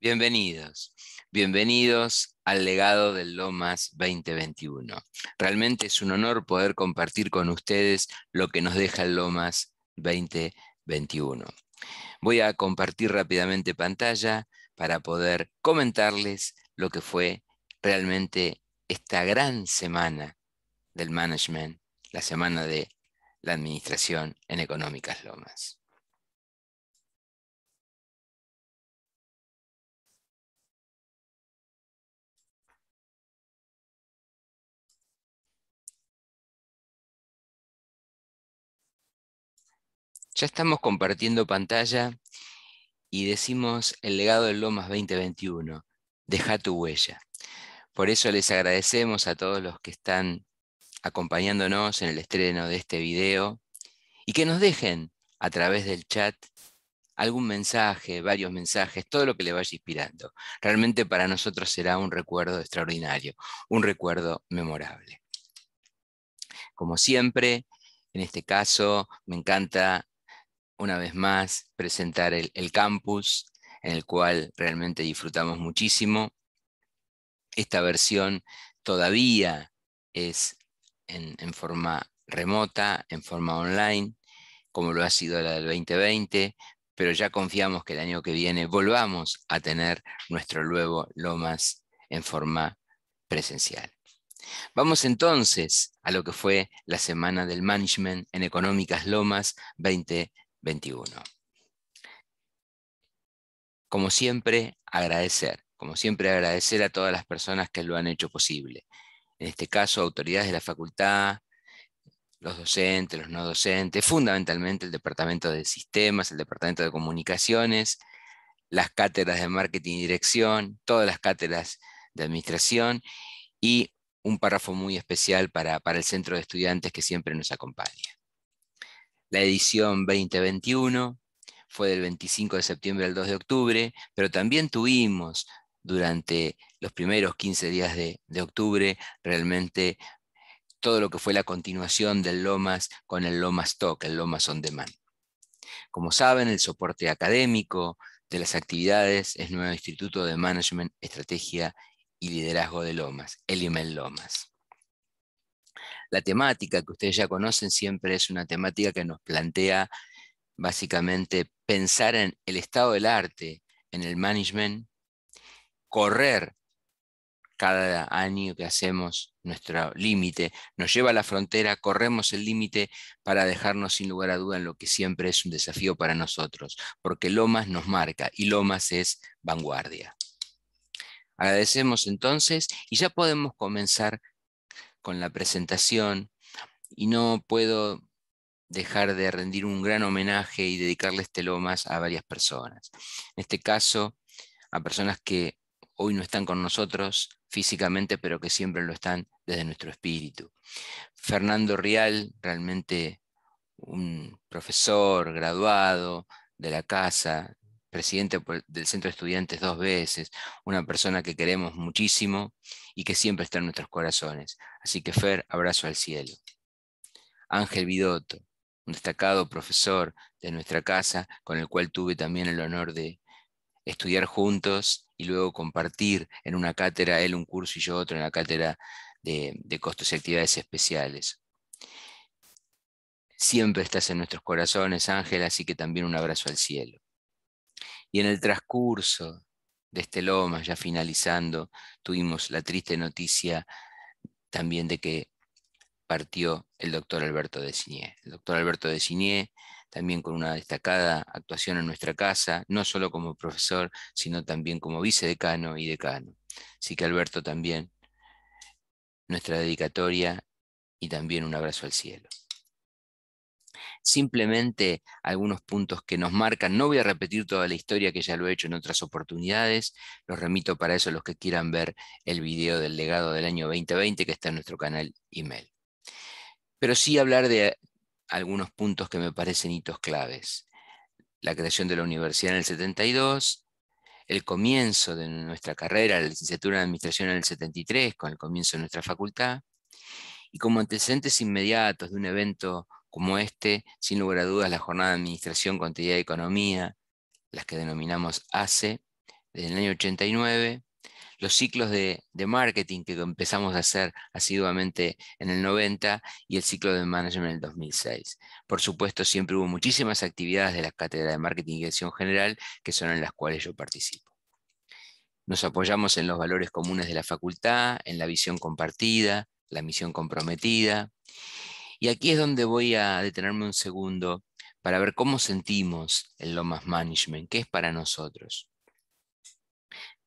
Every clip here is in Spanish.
Bienvenidos, bienvenidos al legado del Lomas 2021. Realmente es un honor poder compartir con ustedes lo que nos deja el Lomas 2021. Voy a compartir rápidamente pantalla para poder comentarles lo que fue realmente esta gran semana del management, la semana de la administración en Económicas Lomas. estamos compartiendo pantalla y decimos el legado del Lomas 2021, deja tu huella. Por eso les agradecemos a todos los que están acompañándonos en el estreno de este video y que nos dejen a través del chat algún mensaje, varios mensajes, todo lo que le vaya inspirando. Realmente para nosotros será un recuerdo extraordinario, un recuerdo memorable. Como siempre, en este caso, me encanta una vez más presentar el, campus, en el cual realmente disfrutamos muchísimo. Esta versión todavía es en, en forma remota, en forma online, como lo ha sido la del 2020, pero ya confiamos que el año que viene volvamos a tener nuestro nuevo Lomas en forma presencial. Vamos entonces a lo que fue la semana del management en Económicas Lomas 2020. 21. Como siempre, agradecer. Como siempre, agradecer a todas las personas que lo han hecho posible. En este caso, autoridades de la facultad, los docentes, los no docentes, fundamentalmente el Departamento de Sistemas, el Departamento de Comunicaciones, las cátedras de Marketing y Dirección, todas las cátedras de Administración y un párrafo muy especial para, para el Centro de Estudiantes que siempre nos acompaña. La edición 2021 fue del 25 de septiembre al 2 de octubre, pero también tuvimos durante los primeros 15 días de, octubre realmente todo lo que fue la continuación del Lomas con el Lomas Talk, el Lomas On Demand. Como saben, el soporte académico de las actividades es nuevo Instituto de Management, Estrategia y Liderazgo de Lomas, el IMEL Lomas. La temática que ustedes ya conocen siempre es una temática que nos plantea básicamente pensar en el estado del arte, en el management, correr cada año que hacemos nuestro límite, nos lleva a la frontera, corremos el límite para dejarnos sin lugar a duda en lo que siempre es un desafío para nosotros, porque Lomas nos marca y Lomas es vanguardia. Agradecemos entonces y ya podemos comenzar con la presentación y no puedo dejar de rendir un gran homenaje y dedicarle este lomas a varias personas. En este caso, a personas que hoy no están con nosotros físicamente, pero que siempre lo están desde nuestro espíritu. Fernando Rial, realmente un profesor graduado de la casa, presidente del Centro de Estudiantes dos veces, una persona que queremos muchísimo y que siempre está en nuestros corazones. Así que Fer, abrazo al cielo. Ángel Vidotto, un destacado profesor de nuestra casa, con el cual tuve también el honor de estudiar juntos y luego compartir en una cátedra, él un curso y yo otro en la cátedra de, de costos y actividades especiales. Siempre estás en nuestros corazones, Ángel, así que también un abrazo al cielo. Y en el transcurso de este Loma, ya finalizando, tuvimos la triste noticia también de que partió el doctor Alberto de Cinier. El doctor Alberto de sinier también con una destacada actuación en nuestra casa, no solo como profesor, sino también como vicedecano y decano. Así que Alberto también, nuestra dedicatoria y también un abrazo al cielo simplemente algunos puntos que nos marcan. No voy a repetir toda la historia que ya lo he hecho en otras oportunidades. Los remito para eso a los que quieran ver el video del legado del año 2020 que está en nuestro canal email. Pero sí hablar de algunos puntos que me parecen hitos claves. La creación de la universidad en el 72, el comienzo de nuestra carrera, la licenciatura en administración en el 73, con el comienzo de nuestra facultad, y como antecedentes inmediatos de un evento como este, sin lugar a dudas, la jornada de Administración, Contabilidad y Economía, las que denominamos ACE, desde el año 89, los ciclos de, de, marketing que empezamos a hacer asiduamente en el 90 y el ciclo de management en el 2006. Por supuesto, siempre hubo muchísimas actividades de la Cátedra de Marketing y Dirección General, que son en las cuales yo participo. Nos apoyamos en los valores comunes de la facultad, en la visión compartida, la misión comprometida y aquí es donde voy a detenerme un segundo para ver cómo sentimos el Lomas Management, qué es para nosotros.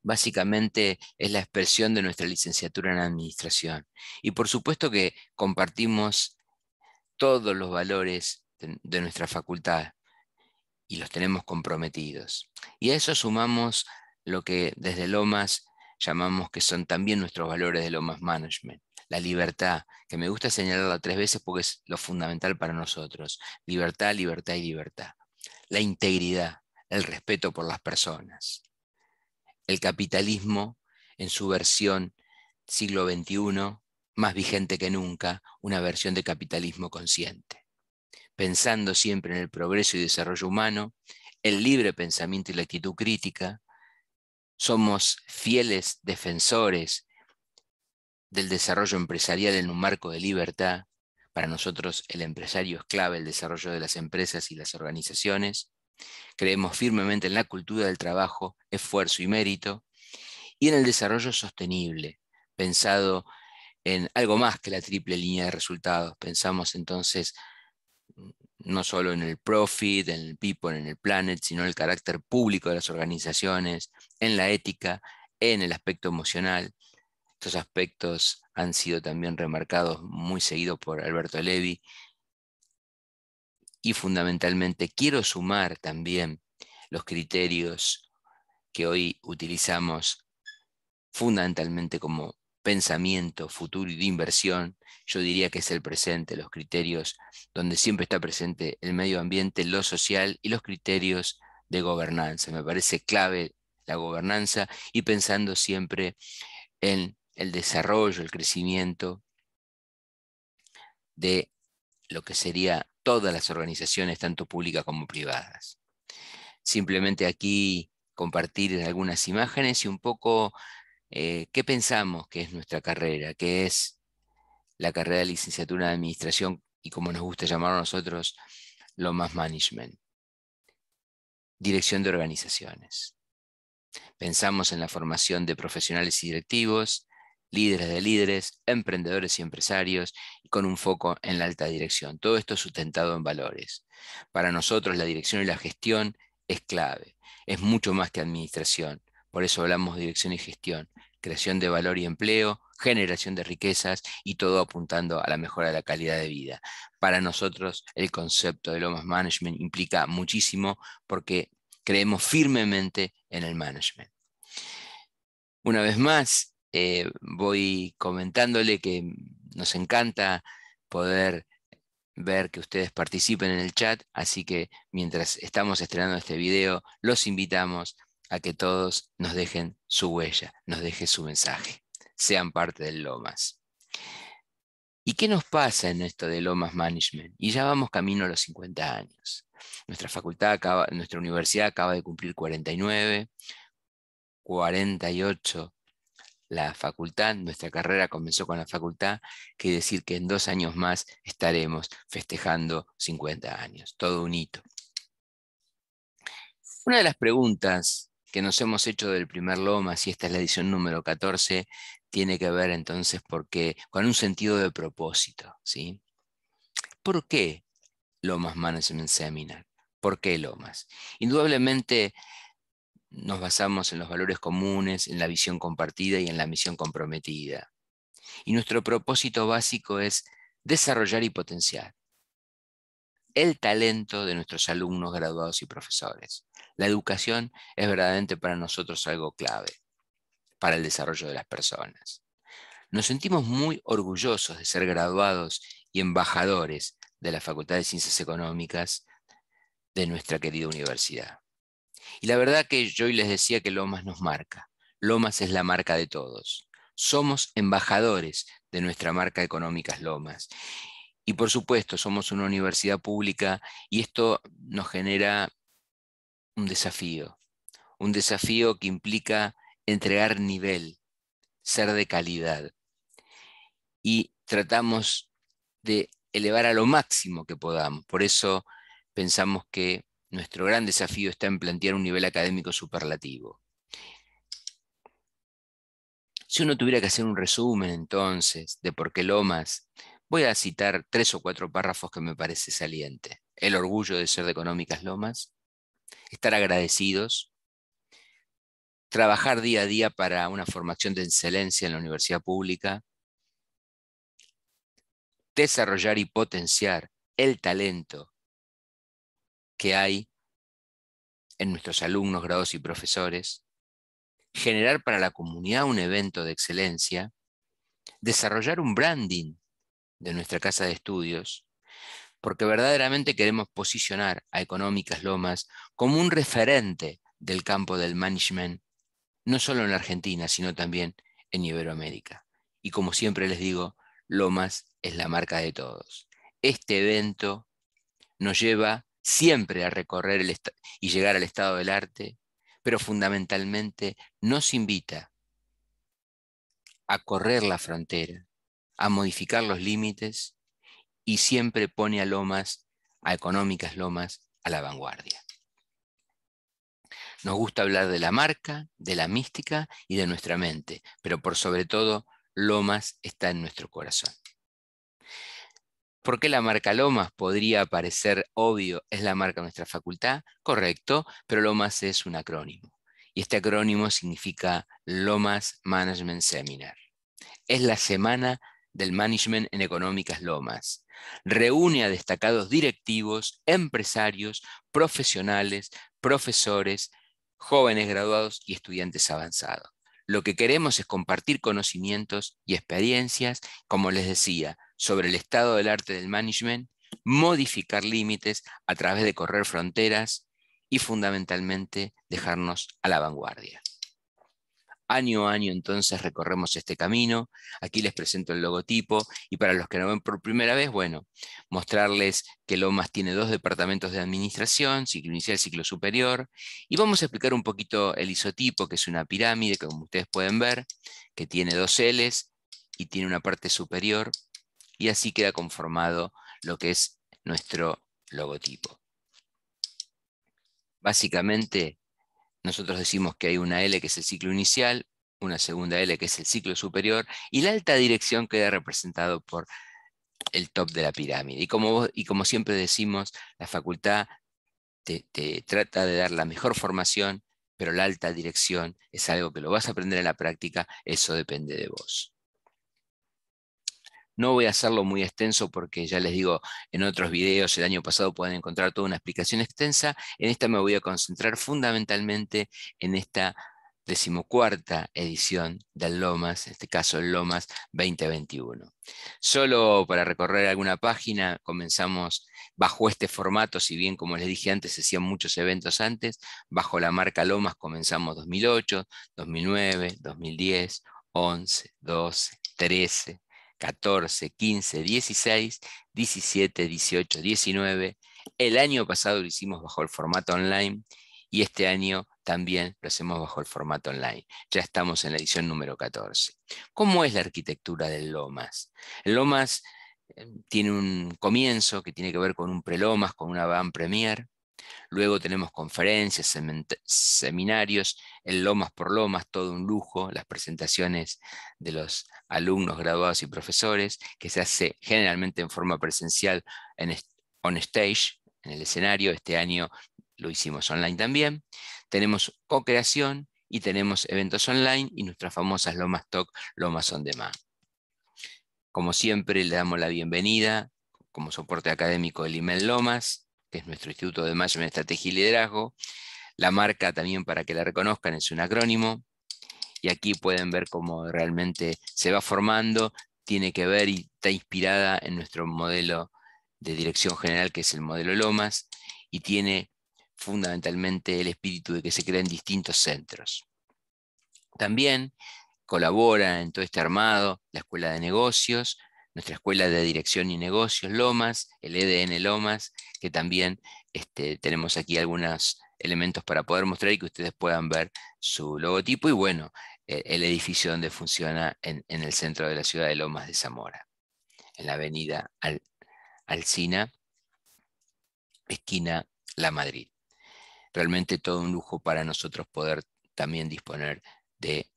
Básicamente es la expresión de nuestra licenciatura en administración. Y por supuesto que compartimos todos los valores de nuestra facultad y los tenemos comprometidos. Y a eso sumamos lo que desde Lomas llamamos que son también nuestros valores de Lomas Management, la libertad, que me gusta señalarla tres veces porque es lo fundamental para nosotros. Libertad, libertad y libertad. La integridad, el respeto por las personas. El capitalismo en su versión siglo XXI, más vigente que nunca, una versión de capitalismo consciente. Pensando siempre en el progreso y desarrollo humano, el libre pensamiento y la actitud crítica, somos fieles defensores del desarrollo empresarial en un marco de libertad. Para nosotros el empresario es clave el desarrollo de las empresas y las organizaciones. Creemos firmemente en la cultura del trabajo, esfuerzo y mérito, y en el desarrollo sostenible, pensado en algo más que la triple línea de resultados. Pensamos entonces no solo en el profit, en el people, en el planet, sino en el carácter público de las organizaciones, en la ética, en el aspecto emocional, estos aspectos han sido también remarcados muy seguido por Alberto Levi. Y fundamentalmente quiero sumar también los criterios que hoy utilizamos fundamentalmente como pensamiento, futuro y de inversión, yo diría que es el presente, los criterios donde siempre está presente el medio ambiente, lo social y los criterios de gobernanza. Me parece clave la gobernanza y pensando siempre en el desarrollo, el crecimiento de lo que sería todas las organizaciones, tanto públicas como privadas. Simplemente aquí compartir algunas imágenes y un poco eh, qué pensamos que es nuestra carrera, que es la carrera de licenciatura de administración y como nos gusta llamar a nosotros, lo más management. Dirección de organizaciones. Pensamos en la formación de profesionales y directivos, líderes de líderes, emprendedores y empresarios, y con un foco en la alta dirección. Todo esto sustentado en valores. Para nosotros la dirección y la gestión es clave, es mucho más que administración. Por eso hablamos de dirección y gestión, creación de valor y empleo, generación de riquezas y todo apuntando a la mejora de la calidad de vida. Para nosotros el concepto de Lomas Management implica muchísimo porque creemos firmemente en el management. Una vez más, eh, voy comentándole que nos encanta poder ver que ustedes participen en el chat, así que mientras estamos estrenando este video, los invitamos a que todos nos dejen su huella, nos dejen su mensaje, sean parte del Lomas. ¿Y qué nos pasa en esto de Lomas Management? Y ya vamos camino a los 50 años. Nuestra facultad, nuestra universidad acaba de cumplir 49, 48 la facultad, nuestra carrera comenzó con la facultad, quiere decir que en dos años más estaremos festejando 50 años, todo un hito. Una de las preguntas que nos hemos hecho del primer Lomas, y esta es la edición número 14, tiene que ver entonces porque, con un sentido de propósito. ¿sí? ¿Por qué Lomas Management Seminar? ¿Por qué Lomas? Indudablemente nos basamos en los valores comunes, en la visión compartida y en la misión comprometida. Y nuestro propósito básico es desarrollar y potenciar el talento de nuestros alumnos, graduados y profesores. La educación es verdaderamente para nosotros algo clave para el desarrollo de las personas. Nos sentimos muy orgullosos de ser graduados y embajadores de la Facultad de Ciencias Económicas de nuestra querida universidad. Y la verdad que yo hoy les decía que Lomas nos marca. Lomas es la marca de todos. Somos embajadores de nuestra marca económica Lomas. Y por supuesto, somos una universidad pública y esto nos genera un desafío. Un desafío que implica entregar nivel, ser de calidad. Y tratamos de elevar a lo máximo que podamos. Por eso pensamos que nuestro gran desafío está en plantear un nivel académico superlativo. Si uno tuviera que hacer un resumen entonces de por qué Lomas, voy a citar tres o cuatro párrafos que me parece saliente. El orgullo de ser de Económicas Lomas, estar agradecidos, trabajar día a día para una formación de excelencia en la universidad pública, desarrollar y potenciar el talento que hay en nuestros alumnos, grados y profesores, generar para la comunidad un evento de excelencia, desarrollar un branding de nuestra casa de estudios, porque verdaderamente queremos posicionar a Económicas Lomas como un referente del campo del management, no solo en Argentina, sino también en Iberoamérica. Y como siempre les digo, Lomas es la marca de todos. Este evento nos lleva siempre a recorrer y llegar al estado del arte, pero fundamentalmente nos invita a correr la frontera, a modificar los límites y siempre pone a Lomas, a económicas Lomas, a la vanguardia. Nos gusta hablar de la marca, de la mística y de nuestra mente, pero por sobre todo, Lomas está en nuestro corazón. ¿Por qué la marca Lomas podría parecer obvio? Es la marca de nuestra facultad, correcto, pero Lomas es un acrónimo. Y este acrónimo significa Lomas Management Seminar. Es la semana del Management en Económicas Lomas. Reúne a destacados directivos, empresarios, profesionales, profesores, jóvenes graduados y estudiantes avanzados. Lo que queremos es compartir conocimientos y experiencias, como les decía, sobre el estado del arte del management, modificar límites a través de correr fronteras y fundamentalmente dejarnos a la vanguardia. Año a año entonces recorremos este camino, aquí les presento el logotipo y para los que no ven por primera vez, bueno, mostrarles que Lomas tiene dos departamentos de administración, ciclo inicial, ciclo superior, y vamos a explicar un poquito el isotipo, que es una pirámide, como ustedes pueden ver, que tiene dos Ls y tiene una parte superior y así queda conformado lo que es nuestro logotipo. Básicamente, nosotros decimos que hay una L que es el ciclo inicial, una segunda L que es el ciclo superior, y la alta dirección queda representado por el top de la pirámide. Y como, y como siempre decimos, la facultad te trata de dar la mejor formación, pero la alta dirección es algo que lo vas a aprender en la práctica, eso depende de vos. No voy a hacerlo muy extenso porque ya les digo, en otros videos el año pasado pueden encontrar toda una explicación extensa. En esta me voy a concentrar fundamentalmente en esta decimocuarta edición del Lomas, en este caso el Lomas 2021. Solo para recorrer alguna página, comenzamos bajo este formato, si bien como les dije antes, se hacían muchos eventos antes, bajo la marca Lomas comenzamos 2008, 2009, 2010, 11, 12, 13, 14, 15, 16, 17, 18, 19. El año pasado lo hicimos bajo el formato online y este año también lo hacemos bajo el formato online. Ya estamos en la edición número 14. ¿Cómo es la arquitectura del Lomas? El Lomas eh, tiene un comienzo que tiene que ver con un prelomas, con una van premier. Luego tenemos conferencias, seminarios, el Lomas por Lomas, todo un lujo, las presentaciones de los alumnos, graduados y profesores, que se hace generalmente en forma presencial on stage, en el escenario. Este año lo hicimos online también. Tenemos co-creación y tenemos eventos online y nuestras famosas Lomas Talk, Lomas On Demand. Como siempre, le damos la bienvenida como soporte académico del IMEL Lomas que es nuestro Instituto de en Estrategia y Liderazgo. La marca también para que la reconozcan es un acrónimo. Y aquí pueden ver cómo realmente se va formando, tiene que ver y está inspirada en nuestro modelo de dirección general, que es el modelo Lomas, y tiene fundamentalmente el espíritu de que se creen distintos centros. También colabora en todo este armado la Escuela de Negocios, nuestra Escuela de Dirección y Negocios Lomas, el EDN Lomas, que también este, tenemos aquí algunos elementos para poder mostrar y que ustedes puedan ver su logotipo y bueno, e, el edificio donde funciona en, en, el centro de la ciudad de Lomas de Zamora, en la avenida Al, Alcina, esquina La Madrid. Realmente todo un lujo para nosotros poder también disponer de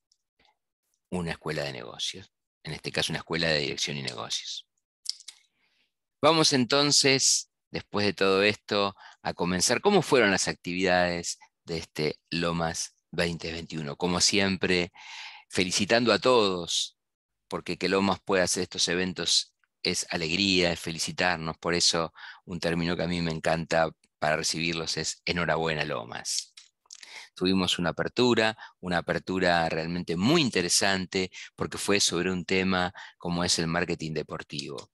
una escuela de negocios en este caso una escuela de dirección y negocios. Vamos entonces, después de todo esto, a comenzar. ¿Cómo fueron las actividades de este Lomas 2021? Como siempre, felicitando a todos, porque que Lomas pueda hacer estos eventos es alegría, es felicitarnos. Por eso, un término que a mí me encanta para recibirlos es enhorabuena, Lomas tuvimos una apertura, una apertura realmente muy interesante porque fue sobre un tema como es el marketing deportivo.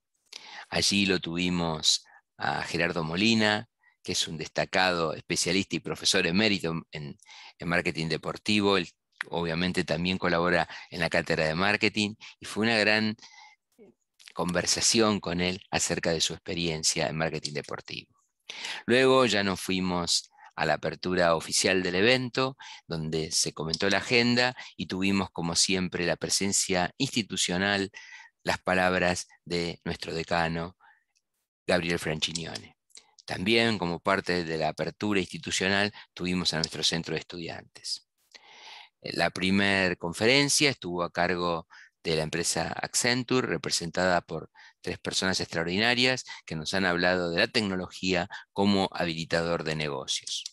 Allí lo tuvimos a Gerardo Molina, que es un destacado especialista y profesor emérito en, en marketing deportivo. Él obviamente también colabora en la cátedra de marketing y fue una gran conversación con él acerca de su experiencia en marketing deportivo. Luego ya nos fuimos a la apertura oficial del evento, donde se comentó la agenda y tuvimos, como siempre, la presencia institucional, las palabras de nuestro decano, Gabriel Franchignone. También, como parte de la apertura institucional, tuvimos a nuestro centro de estudiantes. Eh, la primera conferencia estuvo a cargo de la empresa Accenture, representada por tres personas extraordinarias que nos han hablado de la tecnología como habilitador de negocios.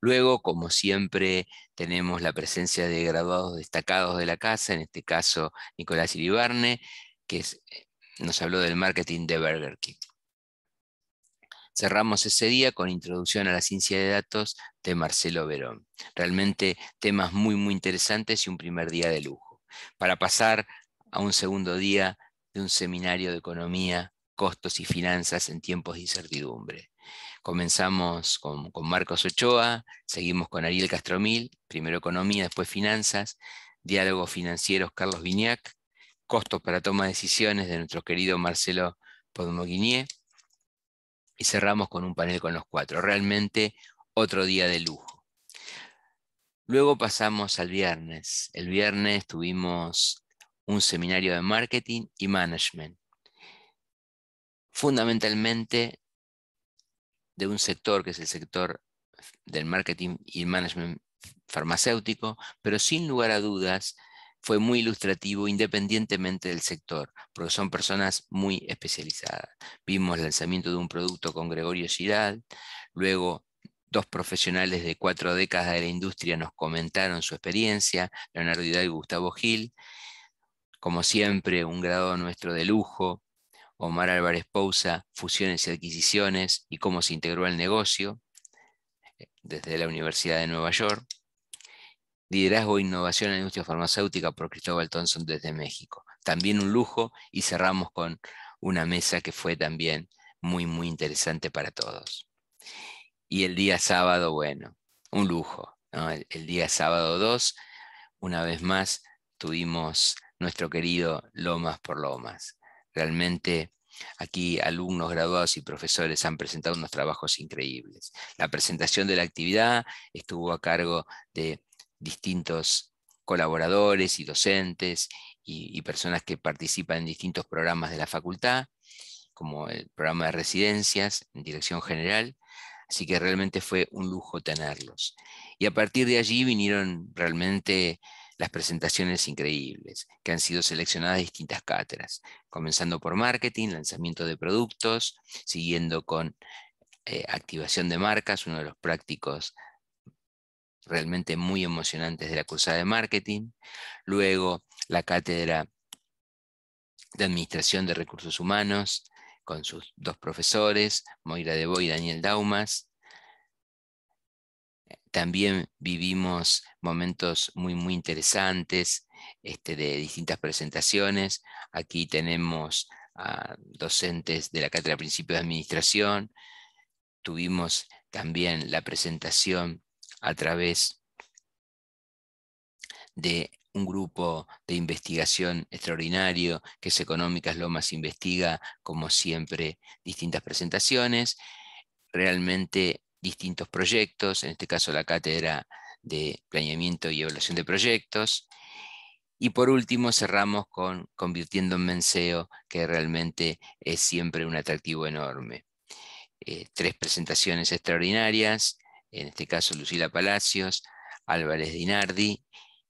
Luego, como siempre, tenemos la presencia de graduados destacados de la casa, en este caso Nicolás Iribarne, que eh, nos habló del marketing de Burger King. Cerramos ese día con introducción a la ciencia de datos de Marcelo Verón. Realmente temas muy, muy interesantes y un primer día de lujo. Para pasar a un segundo día de un seminario de economía, costos y finanzas en tiempos de incertidumbre. Comenzamos con, Marcos Ochoa, seguimos con Ariel Castromil, primero economía, después finanzas, diálogos financieros Carlos Viñac, costos para toma de decisiones de nuestro querido Marcelo Podmoguinier y cerramos con un panel con los cuatro. Realmente otro día de lujo. Luego pasamos al viernes. El viernes tuvimos un seminario de marketing y management, fundamentalmente de un sector que es el sector del marketing y management farmacéutico, pero sin lugar a dudas fue muy ilustrativo independientemente del sector, porque son personas muy especializadas. Vimos el lanzamiento de un producto con Gregorio Giral, luego dos profesionales de cuatro décadas de la industria nos comentaron su experiencia, Leonardo Hidalgo y Gustavo Gil, como siempre, un grado nuestro de lujo, Omar Álvarez Pousa, Fusiones y Adquisiciones y cómo se integró el negocio eh, desde la Universidad de Nueva York. Liderazgo e Innovación en la Industria Farmacéutica por Cristóbal Thompson desde México. También un lujo y cerramos con una mesa que fue también muy, muy interesante para todos. Y el día sábado, bueno, un lujo. el día sábado 2, una vez más, tuvimos nuestro querido Lomas por Lomas. Realmente aquí alumnos graduados y profesores han presentado unos trabajos increíbles. La presentación de la actividad estuvo a cargo de distintos colaboradores y docentes y, personas que participan en distintos programas de la facultad, como el programa de residencias en dirección general. Así que realmente fue un lujo tenerlos. Y a partir de allí vinieron realmente las presentaciones increíbles, que han sido seleccionadas distintas cátedras, comenzando por marketing, lanzamiento de productos, siguiendo con eh, activación de marcas, uno de los prácticos realmente muy emocionantes de la cursada de marketing, luego la cátedra de Administración de Recursos Humanos, con sus dos profesores, Moira Deboy y Daniel Daumas, también vivimos momentos muy, muy interesantes este, de distintas presentaciones. Aquí tenemos a docentes de la Cátedra Principios de Administración. Tuvimos también la presentación a través de un grupo de investigación extraordinario que es Económicas Lomas Investiga, como siempre, distintas presentaciones. Realmente distintos proyectos, en este caso la cátedra de planeamiento y evaluación de proyectos. Y por último cerramos con convirtiendo en menseo, que realmente es siempre un atractivo enorme. Eh, tres presentaciones extraordinarias, en este caso Lucila Palacios, Álvarez Dinardi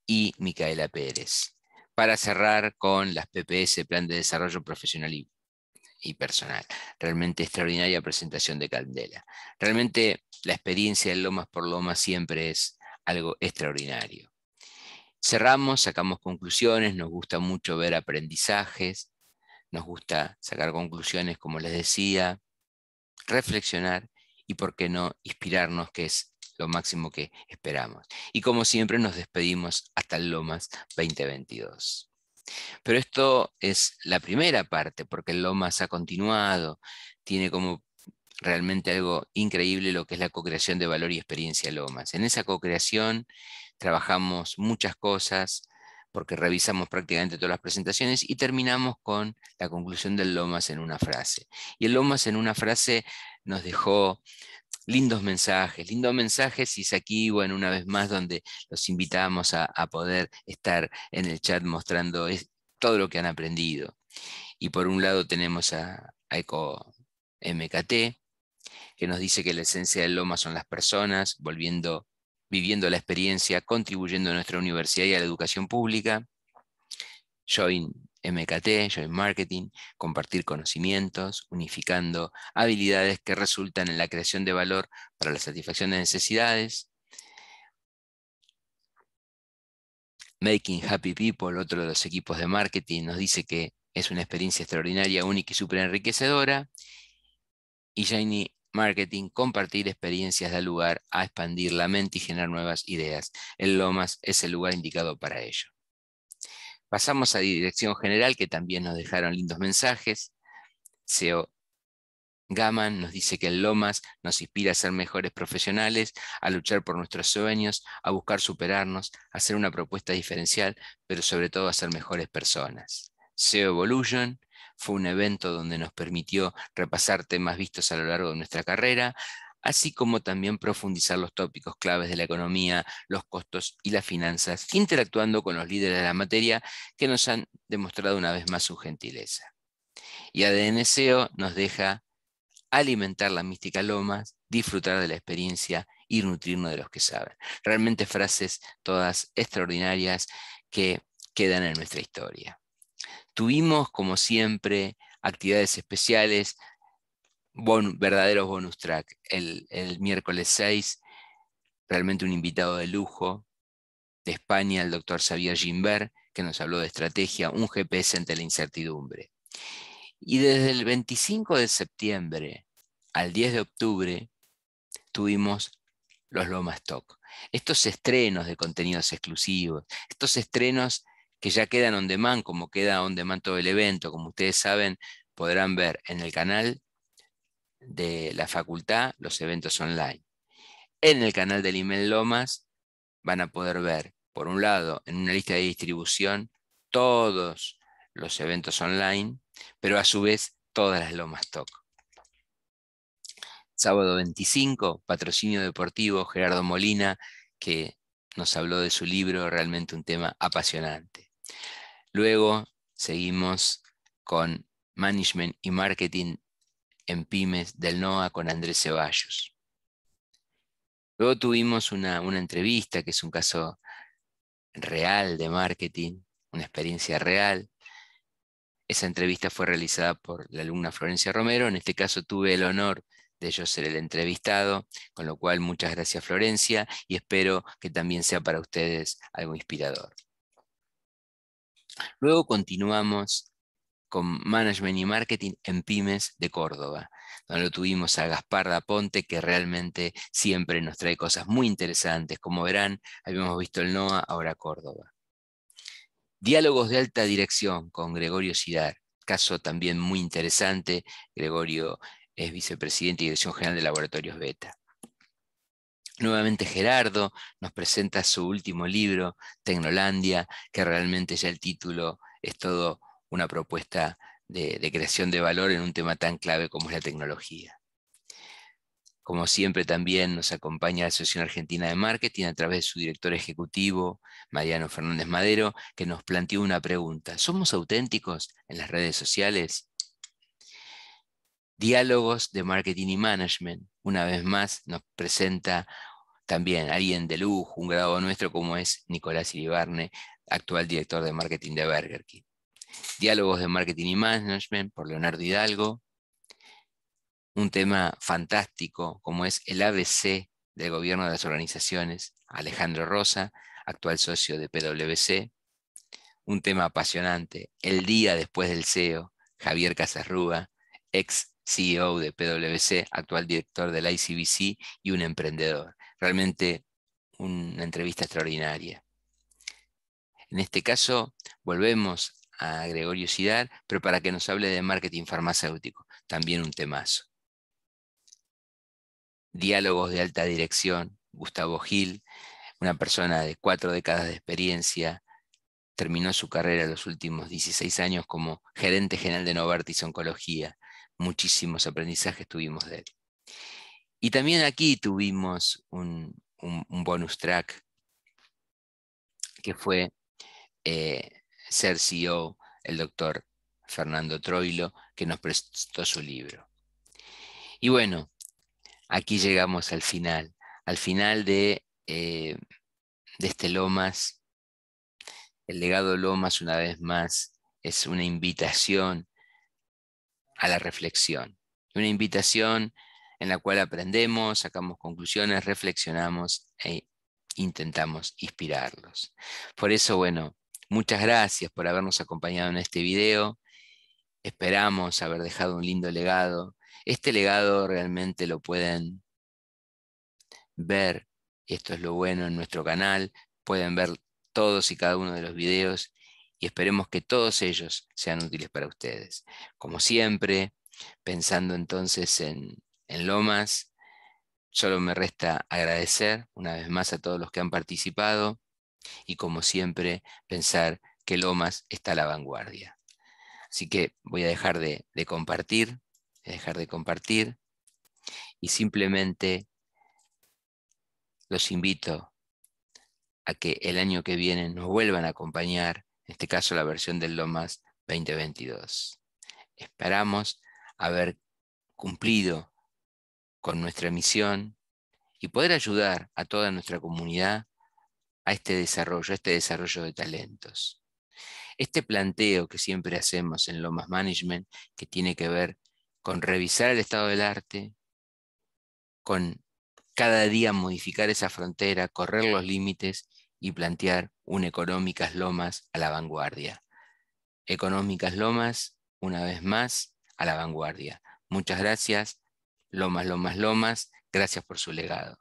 y Micaela Pérez. Para cerrar con las PPS, Plan de Desarrollo Profesional y y personal. Realmente extraordinaria presentación de Candela. Realmente la experiencia de Lomas por Lomas siempre es algo extraordinario. Cerramos, sacamos conclusiones, nos gusta mucho ver aprendizajes, nos gusta sacar conclusiones, como les decía, reflexionar y, por qué no, inspirarnos, que es lo máximo que esperamos. Y como siempre, nos despedimos hasta Lomas 2022. Pero esto es la primera parte, porque el Lomas ha continuado, tiene como realmente algo increíble lo que es la co-creación de valor y experiencia Lomas. En esa co-creación trabajamos muchas cosas, porque revisamos prácticamente todas las presentaciones y terminamos con la conclusión del Lomas en una frase. Y el Lomas en una frase nos dejó lindos mensajes, lindos mensajes y es aquí, una vez más donde los invitamos a, poder estar en el chat mostrando todo lo que han aprendido. Y por un lado tenemos a, Eco MKT, que nos dice que la esencia del Loma son las personas, volviendo, viviendo la experiencia, contribuyendo a nuestra universidad y a la educación pública. Join MKT, Join Marketing, compartir conocimientos, unificando habilidades que resultan en la creación de valor para la satisfacción de necesidades. Making Happy People, otro de los equipos de marketing, nos dice que es una experiencia extraordinaria, única y súper enriquecedora. Y Shiny Marketing, compartir experiencias da lugar a expandir la mente y generar nuevas ideas. El Lomas es el lugar indicado para ello. Pasamos a Dirección General, que también nos dejaron lindos mensajes. SEO Gaman nos dice que el Lomas nos inspira a ser mejores profesionales, a luchar por nuestros sueños, a buscar superarnos, a hacer una propuesta diferencial, pero sobre todo a ser mejores personas. SEO Evolution fue un evento donde nos permitió repasar temas vistos a lo largo de nuestra carrera, así como también profundizar los tópicos claves de la economía, los costos y las finanzas, interactuando con los líderes de la materia que nos han demostrado una vez más su gentileza. Y ADNSEO nos deja alimentar la mística Lomas, disfrutar de la experiencia y nutrirnos de los que saben. Realmente frases todas extraordinarias que quedan en nuestra historia. Tuvimos, como siempre, actividades especiales verdaderos bonus track. El, miércoles 6, realmente un invitado de lujo de España, el doctor Xavier Gimbert, que nos habló de estrategia, un GPS ante la incertidumbre. Y desde el 25 de septiembre al 10 de octubre tuvimos los Lomas Talk. Estos estrenos de contenidos exclusivos, estos estrenos que ya quedan on demand, como queda on demand todo el evento, como ustedes saben, podrán ver en el canal de la facultad los eventos online. En el canal del email Lomas van a poder ver, por un lado, en una lista de distribución todos los eventos online, pero a su vez todas las Lomas Talk. Sábado 25, patrocinio deportivo, Gerardo Molina, que nos habló de su libro, realmente un tema apasionante. Luego seguimos con Management y Marketing en pymes del NOA con Andrés Ceballos. Luego tuvimos una, entrevista, que es un caso real de marketing, una experiencia real. Esa entrevista fue realizada por la alumna Florencia Romero. En este caso tuve el honor de yo ser el entrevistado, con lo cual muchas gracias Florencia y espero que también sea para ustedes algo inspirador. Luego continuamos con Management y Marketing en Pymes de Córdoba, donde tuvimos a Gaspar Ponte, que realmente siempre nos trae cosas muy interesantes. Como verán, habíamos visto el NOA, ahora Córdoba. Diálogos de alta dirección con Gregorio Sidar, caso también muy interesante. Gregorio es vicepresidente y dirección general de Laboratorios Beta. Nuevamente Gerardo nos presenta su último libro, Tecnolandia, que realmente ya el título es todo una propuesta de, creación de valor en un tema tan clave como es la tecnología. Como siempre también nos acompaña la Asociación Argentina de Marketing a través de su director ejecutivo, Mariano Fernández Madero, que nos planteó una pregunta. ¿Somos auténticos en las redes sociales? Diálogos de Marketing y Management. Una vez más nos presenta también alguien de lujo, un grado nuestro como es Nicolás Iribarne, actual director de marketing de Burger King. Diálogos de Marketing y Management por Leonardo Hidalgo. Un tema fantástico como es el ABC del gobierno de las organizaciones, Alejandro Rosa, actual socio de PwC. Un tema apasionante, El día después del CEO, Javier Casarrúa, ex CEO de PwC, actual director del ICBC y un emprendedor. Realmente una entrevista extraordinaria. En este caso, volvemos a Gregorio Sidar, pero para que nos hable de marketing farmacéutico, también un temazo. Diálogos de alta dirección, Gustavo Gil, una persona de cuatro décadas de experiencia, terminó su carrera los últimos 16 años como gerente general de Novartis Oncología. Muchísimos aprendizajes tuvimos de él. Y también aquí tuvimos un, bonus track que fue eh, CEO el doctor Fernando Troilo, que nos prestó su libro. Y bueno, aquí llegamos al final, al final de, eh, de este Lomas. El legado Lomas, una vez más, es una invitación a la reflexión, una invitación en la cual aprendemos, sacamos conclusiones, reflexionamos e intentamos inspirarlos. Por eso, bueno, Muchas gracias por habernos acompañado en este video. Esperamos haber dejado un lindo legado. Este legado realmente lo pueden ver. Esto es lo bueno en nuestro canal. Pueden ver todos y cada uno de los videos y esperemos que todos ellos sean útiles para ustedes. Como siempre, pensando entonces en, en, Lomas, solo me resta agradecer una vez más a todos los que han participado y como siempre, pensar que Lomas está a la vanguardia. Así que voy a dejar de, compartir, dejar de compartir y simplemente los invito a que el año que viene nos vuelvan a acompañar, en este caso la versión del Lomas 2022. Esperamos haber cumplido con nuestra misión y poder ayudar a toda nuestra comunidad a este desarrollo, a este desarrollo de talentos. Este planteo que siempre hacemos en Lomas Management, que tiene que ver con revisar el estado del arte, con cada día modificar esa frontera, correr los límites y plantear un Económicas Lomas a la vanguardia. Económicas Lomas, una vez más, a la vanguardia. Muchas gracias. Lomas, Lomas, Lomas, gracias por su legado.